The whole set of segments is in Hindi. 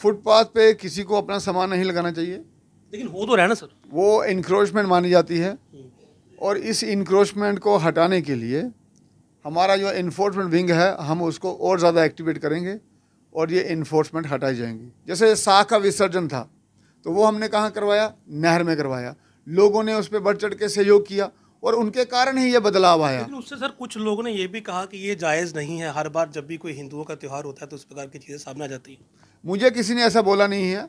फुटपाथ पे किसी को अपना सामान नहीं लगाना चाहिए लेकिन हो तो रहना ना सर वो इंक्रोचमेंट मानी जाती है हम्म। और इस इंक्रोचमेंट को हटाने के लिए हमारा जो इन्फोर्समेंट विंग है हम उसको और ज़्यादा एक्टिवेट करेंगे और ये इन्फोर्समेंट हटाई जाएंगी जैसे साख का विसर्जन था तो वो हमने कहाँ करवाया नहर में करवाया लोगों ने उस पर बढ़ चढ़ के सहयोग किया और उनके कारण ही ये बदलाव आया लेकिन उससे सर कुछ लोगों ने ये भी कहा कि ये जायज़ नहीं है हर बार जब भी कोई हिंदुओं का त्यौहार होता है तो उस प्रकार की चीज़ें सामने आ जाती हैं मुझे किसी ने ऐसा बोला नहीं है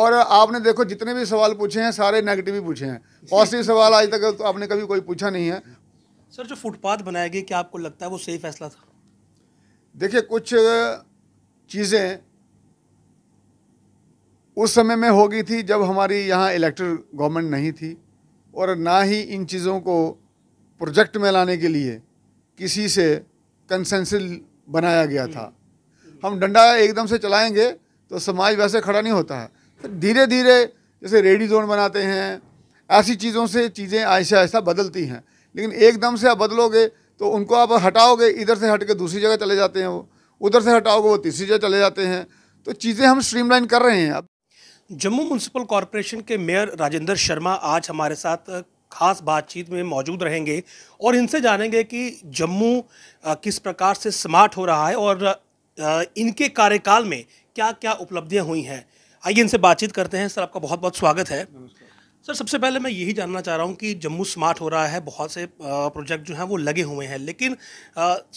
और आपने देखो जितने भी सवाल पूछे हैं सारे नेगेटिव ही पूछे हैं पॉजिटिव सवाल आज तक तो आपने कभी कोई पूछा नहीं है सर जो फुटपाथ बनाया गया क्या आपको लगता है वो सही फैसला था देखिए कुछ चीज़ें उस समय में हो गई थी जब हमारी यहाँ इलेक्टेड गवर्नमेंट नहीं थी और ना ही इन चीज़ों को प्रोजेक्ट में लाने के लिए किसी से कंसेंसिल बनाया गया था हम्म। हम डंडा एकदम से चलाएंगे तो समाज वैसे खड़ा नहीं होता है फिर तो धीरे धीरे जैसे रेडी जोन बनाते हैं ऐसी चीज़ों से चीज़ें ऐसे ऐसा बदलती हैं लेकिन एकदम से आप बदलोगे तो उनको आप हटाओगे इधर से हट के दूसरी जगह चले जाते हैं वो उधर से हटाओगे वो तीसरी जगह चले जाते हैं तो चीज़ें हम स्ट्रीमलाइन कर रहे हैं अब जम्मू म्यूनसिपल कॉरपोरेशन के मेयर राजेंद्र शर्मा आज हमारे साथ खास बातचीत में मौजूद रहेंगे और इनसे जानेंगे कि जम्मू किस प्रकार से स्मार्ट हो रहा है और इनके कार्यकाल में क्या क्या उपलब्धियाँ हुई हैं आइए इनसे बातचीत करते हैं सर आपका बहुत बहुत स्वागत है सर सबसे पहले मैं यही जानना चाह रहा हूँ कि जम्मू स्मार्ट हो रहा है बहुत से प्रोजेक्ट जो हैं वो लगे हुए हैं लेकिन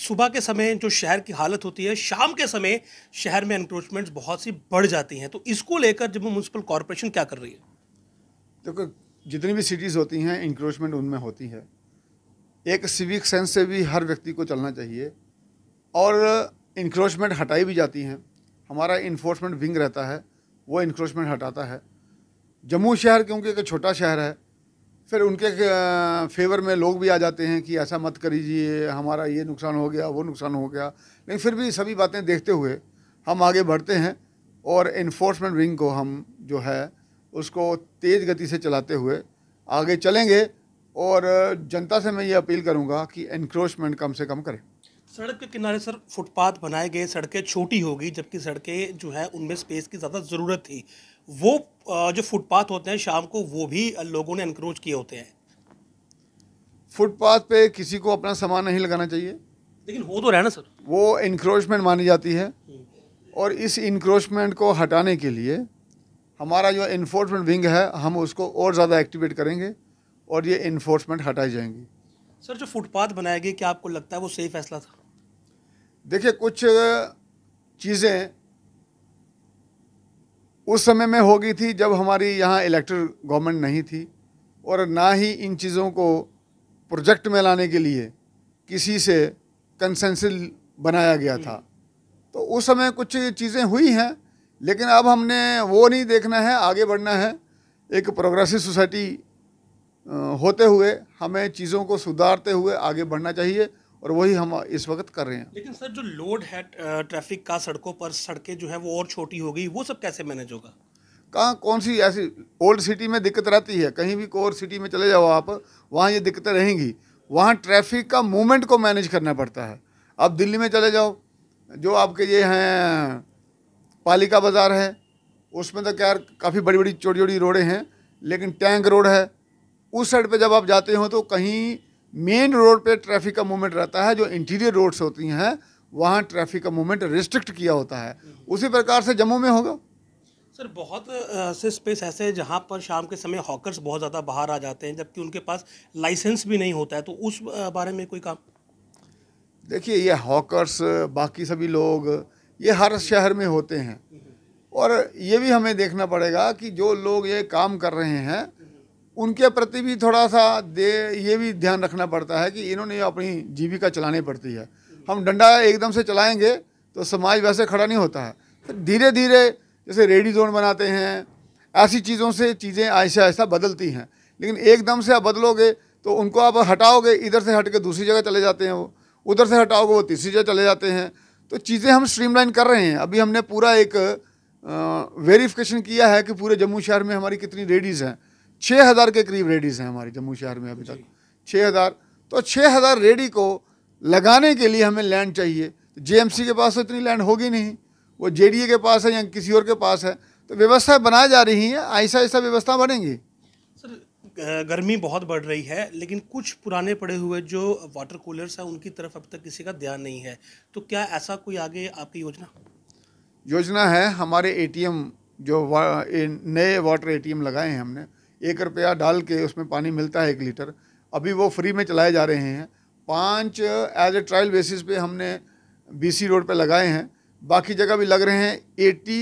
सुबह के समय जो शहर की हालत होती है शाम के समय शहर में इंक्रोचमेंट्स बहुत सी बढ़ जाती हैं तो इसको लेकर जम्मू म्यूनसिपल कॉरपोरेशन क्या कर रही है देखो तो जितनी भी सिटीज़ होती हैं इंक्रोचमेंट उनमें होती है एक सिविक सेंस से भी हर व्यक्ति को चलना चाहिए और इंक्रोचमेंट हटाई भी जाती हैं हमारा इन्फोर्समेंट विंग रहता है वो इंक्रोचमेंट हटाता है जम्मू शहर क्योंकि एक छोटा शहर है फिर उनके फेवर में लोग भी आ जाते हैं कि ऐसा मत करीजिए हमारा ये नुकसान हो गया वो नुकसान हो गया लेकिन फिर भी सभी बातें देखते हुए हम आगे बढ़ते हैं और इन्फोर्समेंट विंग को हम जो है उसको तेज़ गति से चलाते हुए आगे चलेंगे और जनता से मैं ये अपील करूँगा कि इनक्रोचमेंट कम से कम करें सड़क के किनारे सर फुटपाथ बनाए गए सड़कें छोटी होगी जबकि सड़कें जो है उनमें स्पेस की ज़्यादा ज़रूरत थी वो जो फुटपाथ होते हैं शाम को वो भी लोगों ने इनक्रोच किए होते हैं फुटपाथ पे किसी को अपना सामान नहीं लगाना चाहिए लेकिन हो तो रहे ना सर वो इनक्रोचमेंट मानी जाती है और इस इनक्रोचमेंट को हटाने के लिए हमारा जो इन्फोर्समेंट विंग है हम उसको और ज़्यादा एक्टिवेट करेंगे और ये इन्फोर्समेंट हटाई जाएंगी सर जो फुटपाथ बनाए गए क्या आपको लगता है वो सही फैसला था देखिए कुछ चीज़ें उस समय में हो गई थी जब हमारी यहाँ इलेक्टेड गवर्नमेंट नहीं थी और ना ही इन चीज़ों को प्रोजेक्ट में लाने के लिए किसी से कंसेंसिल बनाया गया था तो उस समय कुछ चीज़ें हुई हैं लेकिन अब हमने वो नहीं देखना है आगे बढ़ना है एक प्रोग्रेसिव सोसाइटी होते हुए हमें चीज़ों को सुधारते हुए आगे बढ़ना चाहिए और वही हम इस वक्त कर रहे हैं लेकिन सर जो लोड है ट्रैफिक का सड़कों पर सड़कें जो है वो और छोटी हो गई वो सब कैसे मैनेज होगा कहाँ कौन सी ऐसी ओल्ड सिटी में दिक्कत रहती है कहीं भी कोर सिटी में चले जाओ आप वहाँ ये दिक्कतें रहेंगी वहाँ ट्रैफिक का मूवमेंट को मैनेज करना पड़ता है आप दिल्ली में चले जाओ जो आपके ये हैं पालिका बाज़ार है उसमें तो क्या काफ़ी बड़ी बड़ी छोटी छोटी रोडें हैं लेकिन टैंक रोड है उस साइड पे जब आप जाते हो तो कहीं मेन रोड पे ट्रैफिक का मूवमेंट रहता है जो इंटीरियर रोड्स होती हैं वहाँ ट्रैफिक का मूवमेंट रिस्ट्रिक्ट किया होता है उसी प्रकार से जम्मू में होगा सर बहुत से स्पेस ऐसे हैं जहाँ पर शाम के समय हॉकर्स बहुत ज़्यादा बाहर आ जाते हैं जबकि उनके पास लाइसेंस भी नहीं होता है तो उस बारे में कोई काम देखिए ये हॉकर्स बाकी सभी लोग ये हर शहर में होते हैं और ये भी हमें देखना पड़ेगा कि जो लोग ये काम कर रहे हैं उनके प्रति भी थोड़ा सा दे ये भी ध्यान रखना पड़ता है कि इन्होंने अपनी जीविका चलानी पड़ती है हम डंडा एकदम से चलाएंगे तो समाज वैसे खड़ा नहीं होता है फिर धीरे धीरे जैसे रेडी जोन बनाते हैं ऐसी चीज़ों से चीज़ें ऐसा ऐसा बदलती हैं लेकिन एकदम से आप बदलोगे तो उनको आप हटाओगे इधर से हट के दूसरी जगह चले जाते हैं वो उधर से हटाओगे वो तीसरी जगह चले जाते हैं तो चीज़ें हम स्ट्रीमलाइन कर रहे हैं अभी हमने पूरा एक वेरिफिकेशन किया है कि पूरे जम्मू शहर में हमारी कितनी रेडीज़ हैं छः हज़ार के करीब रेडीज़ हैं हमारे जम्मू शहर में अभी तक छः हज़ार तो छः हज़ार रेडी को लगाने के लिए हमें लैंड चाहिए जेएमसी के पास तो इतनी लैंड होगी नहीं वो जेडीए के पास है या किसी और के पास है तो व्यवस्थाएं बनाई जा रही हैं ऐसा ऐसा व्यवस्था बनेंगी सर गर्मी बहुत बढ़ रही है लेकिन कुछ पुराने पड़े हुए जो वाटर कूलर्स हैं उनकी तरफ अब तक किसी का ध्यान नहीं है तो क्या ऐसा कोई आगे आपकी योजना योजना है हमारे एम जो वा, नए वाटर एम लगाए हैं हमने एक रुपया डाल के उसमें पानी मिलता है एक लीटर अभी वो फ्री में चलाए जा रहे हैं पाँच एज ए ट्रायल बेसिस पे हमने बीसी रोड पे लगाए हैं बाकी जगह भी लग रहे हैं eighty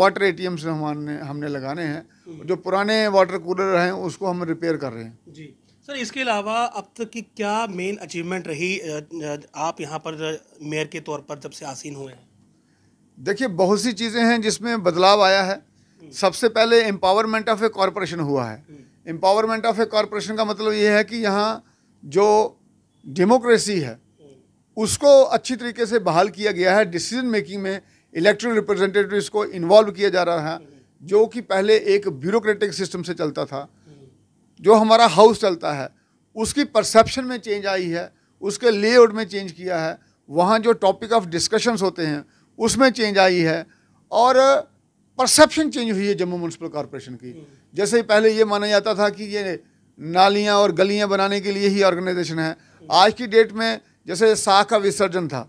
water A T Ms हमने हमने लगाने हैं हम्म। जो पुराने वाटर कूलर हैं उसको हम रिपेयर कर रहे हैं जी सर इसके अलावा अब तक की क्या मेन अचीवमेंट रही आप यहाँ पर मेयर के तौर पर जब से आसीन हुए हैं देखिए बहुत सी चीज़ें हैं जिसमें बदलाव आया है सबसे पहले एम्पावरमेंट ऑफ ए कॉरपोरेशन हुआ है एम्पावरमेंट ऑफ ए कॉरपोरेशन का मतलब ये है कि यहाँ जो डेमोक्रेसी है उसको अच्छी तरीके से बहाल किया गया है डिसीजन मेकिंग में इलेक्ट्रल रिप्रेजेंटेटिव को इन्वॉल्व किया जा रहा है जो कि पहले एक ब्यूरोक्रेटिक सिस्टम से चलता था जो हमारा हाउस चलता है उसकी परसेप्शन में चेंज आई है उसके लेआउट में चेंज किया है वहाँ जो टॉपिक ऑफ डिस्कशंस होते हैं उसमें चेंज आई है और परसेप्शन चेंज हुई है जम्मू म्यूनसिपल कॉरपोरेशन की जैसे ही पहले ये माना जाता था कि ये नालियाँ और गलियाँ बनाने के लिए ही ऑर्गेनाइजेशन है आज की डेट में जैसे शाह का विसर्जन था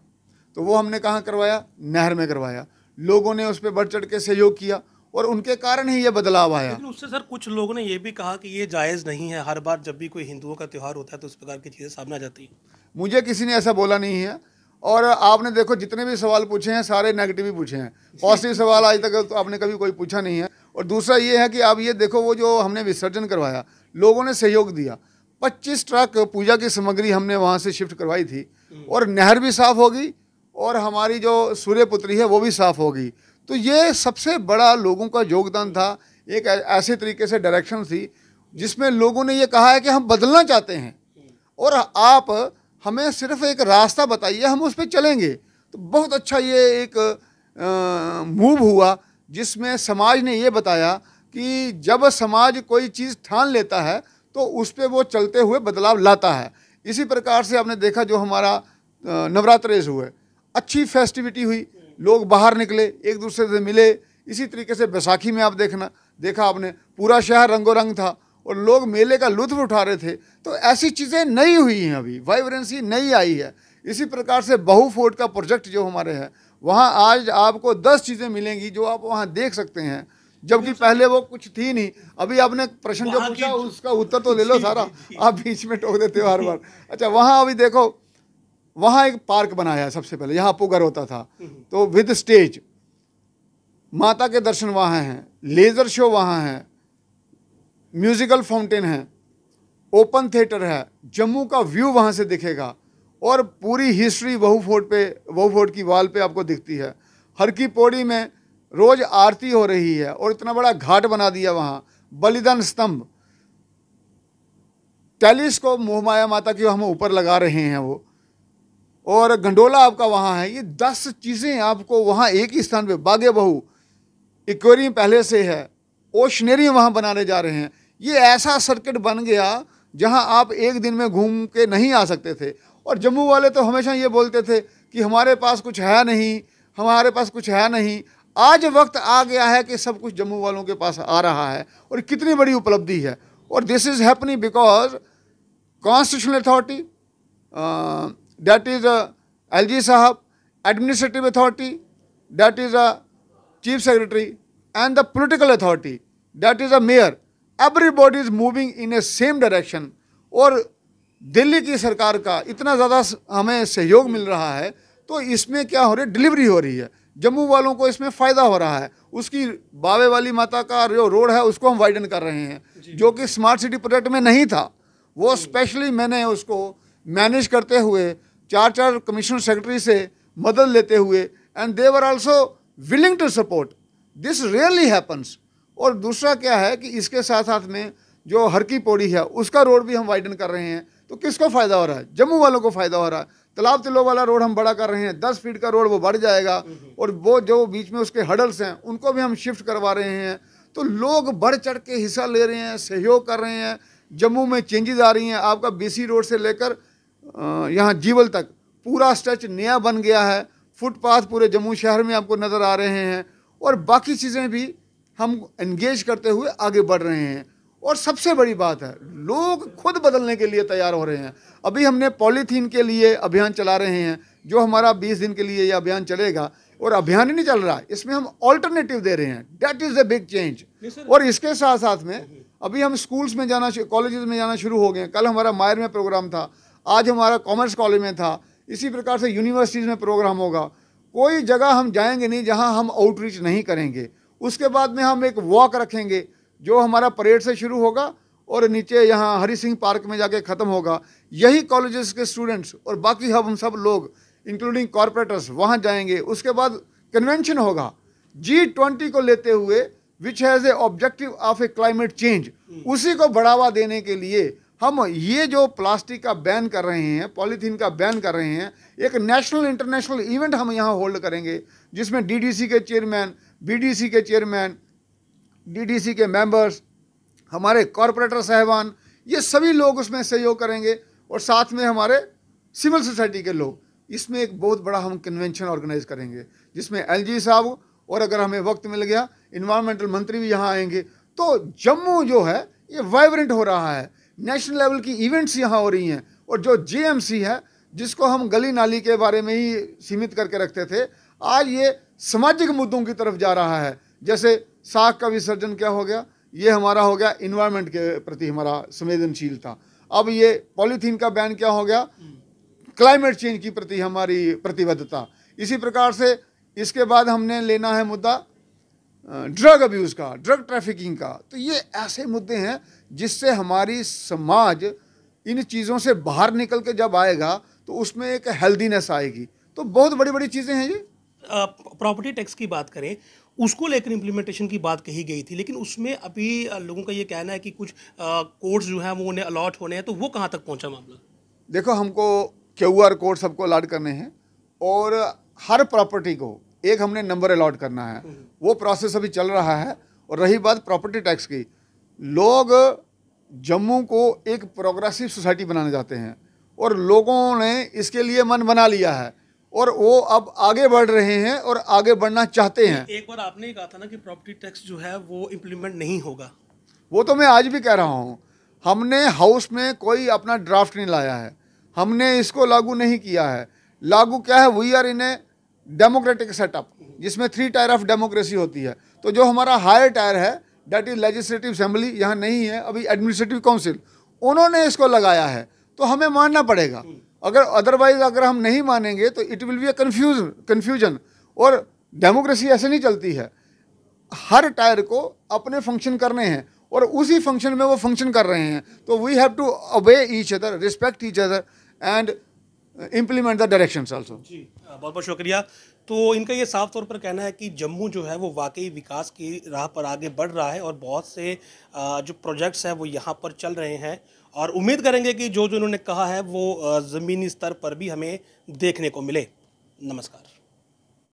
तो वो हमने कहाँ करवाया नहर में करवाया लोगों ने उस पर बढ़ चढ़ के सहयोग किया और उनके कारण ही ये बदलाव आया लेकिन उससे सर कुछ लोगों ने ये भी कहा कि ये जायज़ नहीं है हर बार जब भी कोई हिंदुओं का त्यौहार होता है तो उस प्रकार की चीज़ें सामने आ जाती हैं मुझे किसी ने ऐसा बोला नहीं है और आपने देखो जितने भी सवाल पूछे हैं सारे नेगेटिव ही पूछे हैं पॉजिटिव सवाल आज तक तो आपने कभी कोई पूछा नहीं है और दूसरा ये है कि आप ये देखो वो जो हमने विसर्जन करवाया लोगों ने सहयोग दिया 25 ट्रक पूजा की सामग्री हमने वहाँ से शिफ्ट करवाई थी और नहर भी साफ़ होगी और हमारी जो सूर्यपुत्री है वो भी साफ़ होगी तो ये सबसे बड़ा लोगों का योगदान था एक ऐसे तरीके से डायरेक्शन थी जिसमें लोगों ने ये कहा है कि हम बदलना चाहते हैं और आप हमें सिर्फ एक रास्ता बताइए हम उस पर चलेंगे तो बहुत अच्छा ये एक मूव हुआ जिसमें समाज ने ये बताया कि जब समाज कोई चीज़ ठान लेता है तो उस पर वो चलते हुए बदलाव लाता है इसी प्रकार से आपने देखा जो हमारा नवरात्र हुए अच्छी फेस्टिविटी हुई लोग बाहर निकले एक दूसरे से मिले इसी तरीके से बैसाखी में आप देखना देखा आपने पूरा शहर रंगो रंग था और लोग मेले का लुत्फ उठा रहे थे तो ऐसी चीज़ें नहीं हुई हैं अभी वाइब्रेंसी नहीं आई है इसी प्रकार से बहु फोर्ट का प्रोजेक्ट जो हमारे है वहाँ आज आपको दस चीज़ें मिलेंगी जो आप वहाँ देख सकते हैं जबकि पहले वो कुछ थी नहीं अभी आपने प्रश्न जो पूछा उसका उत्तर तो ले लो सारा आप बीच में टोक देते हो हर बार अच्छा वहाँ अभी देखो वहाँ एक पार्क बनाया है सबसे पहले यहाँ पुगर होता था हम्म। तो विद स्टेज माता के दर्शन वहाँ हैं लेज़र शो वहाँ हैं म्यूज़िकल फाउंटेन है ओपन थिएटर है जम्मू का व्यू वहाँ से दिखेगा और पूरी हिस्ट्री बहू फोर्ट पे बहू फोर्ट की वाल पे आपको दिखती है हर की पौड़ी में रोज़ आरती हो रही है और इतना बड़ा घाट बना दिया वहाँ बलिदान स्तंभ टेलीस्कोप मोहमाया माता की हम ऊपर लगा रहे हैं वो और गंडोला आपका वहाँ है ये दस चीज़ें आपको वहाँ एक ही स्थान पर बागे बहू इक्वेरियम पहले से है ओशनरी वहाँ बनाने जा रहे हैं ये ऐसा सर्किट बन गया जहां आप एक दिन में घूम के नहीं आ सकते थे और जम्मू वाले तो हमेशा ये बोलते थे कि हमारे पास कुछ है नहीं हमारे पास कुछ है नहीं आज वक्त आ गया है कि सब कुछ जम्मू वालों के पास आ रहा है और कितनी बड़ी उपलब्धि है और this is happening because constitutional authority that is L G साहब administrative authority that is a chief secretary and the political authority that is a mayor everybody is moving in a same direction और दिल्ली की सरकार का इतना ज़्यादा हमें सहयोग मिल रहा है तो इसमें क्या हो रहा है डिलीवरी हो रही है जम्मू वालों को इसमें फ़ायदा हो रहा है उसकी बावे वाली माता का जो रोड है उसको हम वाइडन कर रहे हैं जो कि स्मार्ट सिटी प्रोजेक्ट में नहीं था वो स्पेशली मैंने उसको मैनेज करते हुए चार चार कमिश्नर सेक्रेटरी से मदद लेते हुए and they were also willing to support this really happens और दूसरा क्या है कि इसके साथ साथ में जो हर की पौड़ी है उसका रोड भी हम वाइडन कर रहे हैं तो किसको फ़ायदा हो रहा है जम्मू वालों को फ़ायदा हो रहा है तालाब तिलो वाला रोड हम बड़ा कर रहे हैं दस फीट का रोड वो बढ़ जाएगा और वो जो बीच में उसके हडल्स हैं उनको भी हम शिफ्ट करवा रहे हैं तो लोग बढ़ चढ़ के हिस्सा ले रहे हैं सहयोग कर रहे हैं जम्मू में चेंजेज आ रही हैं आपका बीसी रोड से लेकर यहाँ जीवल तक पूरा स्ट्रेच नया बन गया है फुटपाथ पूरे जम्मू शहर में आपको नज़र आ रहे हैं और बाकी चीज़ें भी हम एंगेज करते हुए आगे बढ़ रहे हैं और सबसे बड़ी बात है लोग खुद बदलने के लिए तैयार हो रहे हैं अभी हमने पॉलीथीन के लिए अभियान चला रहे हैं जो हमारा 20 दिन के लिए ये अभियान चलेगा और अभियान ही नहीं चल रहा इसमें हम ऑल्टरनेटिव दे रहे हैं that is the big change और इसके साथ साथ में अभी हम स्कूल्स में जाना कॉलेज में जाना शुरू हो गए कल हमारा मायर में प्रोग्राम था आज हमारा कॉमर्स कॉलेज में था इसी प्रकार से यूनिवर्सिटीज़ में प्रोग्राम होगा कोई जगह हम जाएंगे नहीं जहाँ हम आउटरीच नहीं करेंगे उसके बाद में हम एक वॉक रखेंगे जो हमारा परेड से शुरू होगा और नीचे यहाँ हरी सिंह पार्क में जाके ख़त्म होगा यही कॉलेजेस के स्टूडेंट्स और बाकी हम सब लोग इंक्लूडिंग कॉरपोरेटर्स वहाँ जाएंगे उसके बाद कन्वेंशन होगा जी ट्वेंटी को लेते हुए which has a objective of a climate change उसी को बढ़ावा देने के लिए हम ये जो प्लास्टिक का बैन कर रहे हैं पॉलीथीन का बैन कर रहे हैं एक नेशनल इंटरनेशनल इवेंट हम यहाँ होल्ड करेंगे जिसमें डीडीसी के चेयरमैन बीडीसी के चेयरमैन डीडीसी के मेंबर्स हमारे कॉरपोरेटर साहबान ये सभी लोग उसमें सहयोग करेंगे और साथ में हमारे सिविल सोसाइटी के लोग इसमें एक बहुत बड़ा हम कन्वेंशन ऑर्गेनाइज करेंगे जिसमें एल साहब और अगर हमें वक्त मिल गया इन्वायरमेंटल मंत्री भी यहाँ आएंगे तो जम्मू जो है ये वाइब्रेंट हो रहा है नेशनल लेवल की इवेंट्स यहाँ हो रही हैं और जो जेएमसी है जिसको हम गली नाली के बारे में ही सीमित करके रखते थे आज ये सामाजिक मुद्दों की तरफ जा रहा है जैसे साख का विसर्जन क्या हो गया ये हमारा हो गया इन्वायरमेंट के प्रति हमारा संवेदनशीलता अब ये पॉलीथीन का बैन क्या हो गया क्लाइमेट चेंज की प्रति हमारी प्रतिबद्धता इसी प्रकार से इसके बाद हमने लेना है मुद्दा ड्रग अब्यूज़ का ड्रग ट्रैफिकिंग का तो ये ऐसे मुद्दे हैं जिससे हमारी समाज इन चीज़ों से बाहर निकल के जब आएगा तो उसमें एक हेल्दीनेस आएगी तो बहुत बड़ी बड़ी चीज़ें हैं ये प्रॉपर्टी टैक्स की बात करें उसको लेकर इम्प्लीमेंटेशन की बात कही गई थी लेकिन उसमें अभी लोगों का ये कहना है कि कुछ कोर्ट्स जो हैं वो उन्हें अलॉट होने हैं तो वो कहाँ तक पहुँचा मामला देखो हमको क्यू आर कोड सबको अलाट करने हैं और हर प्रॉपर्टी को एक हमने नंबर अलॉट करना है हम्म। वो प्रोसेस अभी चल रहा है और रही बात प्रॉपर्टी टैक्स की लोग जम्मू को एक प्रोग्रेसिव सोसाइटी बनाने जाते हैं और लोगों ने इसके लिए मन बना लिया है और वो अब आगे बढ़ रहे हैं और आगे बढ़ना चाहते हैं एक बार आपने ही कहा था ना कि प्रॉपर्टी टैक्स जो है वो इम्प्लीमेंट नहीं होगा वो तो मैं आज भी कह रहा हूँ हमने हाउस में कोई अपना ड्राफ्ट नहीं लाया है हमने इसको लागू नहीं किया है लागू क्या है we are in a democratic setup जिसमें थ्री टायर ऑफ डेमोक्रेसी होती है तो जो हमारा हायर टायर है डेट इज लेजिस्लेटिव असेंबली यहाँ नहीं है अभी एडमिनिस्ट्रेटिव काउंसिल उन्होंने इसको लगाया है तो हमें मानना पड़ेगा अगर अदरवाइज अगर हम नहीं मानेंगे तो it will be a confuse confusion और डेमोक्रेसी ऐसे नहीं चलती है हर टायर को अपने फंक्शन करने हैं और उसी फंक्शन में वो फंक्शन कर रहे हैं तो we have to obey each other respect each other and implement the direction also जी हाँ, बहुत बहुत शुक्रिया तो इनका ये साफ तौर पर कहना है कि जम्मू जो है वो वाकई विकास की राह पर आगे बढ़ रहा है और बहुत से जो प्रोजेक्ट्स हैं वो यहाँ पर चल रहे हैं और उम्मीद करेंगे कि जो जो उन्होंने कहा है वो ज़मीनी स्तर पर भी हमें देखने को मिले नमस्कार